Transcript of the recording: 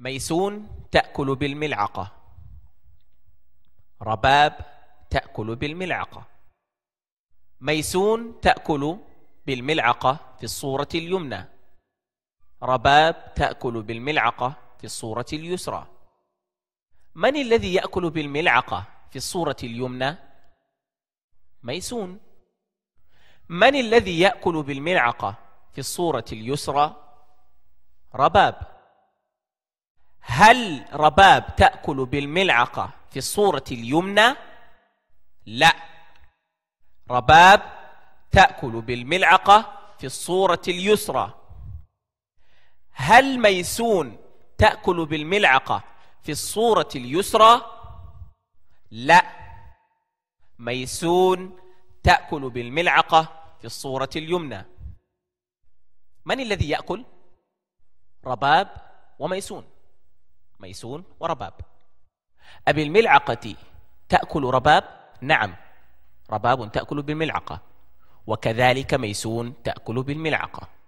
ميسون تأكل بالملعقة رباب تأكل بالملعقة ميسون تأكل بالملعقة في الصورة اليمنى رباب تأكل بالملعقة في الصورة اليسرى من الذي يأكل بالملعقة في الصورة اليمنى؟ ميسون من الذي يأكل بالملعقة في الصورة اليسرى؟ رباب هل رباب تأكل بالملعقة في الصورة اليمنى؟ لا رباب تأكل بالملعقة في الصورة اليسرى هل ميسون تأكل بالملعقة في الصورة اليسرى؟ لا ميسون تأكل بالملعقة في الصورة اليمنى من الذي يأكل؟ رباب وميسون ميسون ورباب أبي الملعقة تأكل رباب نعم رباب تأكل بالملعقة وكذلك ميسون تأكل بالملعقة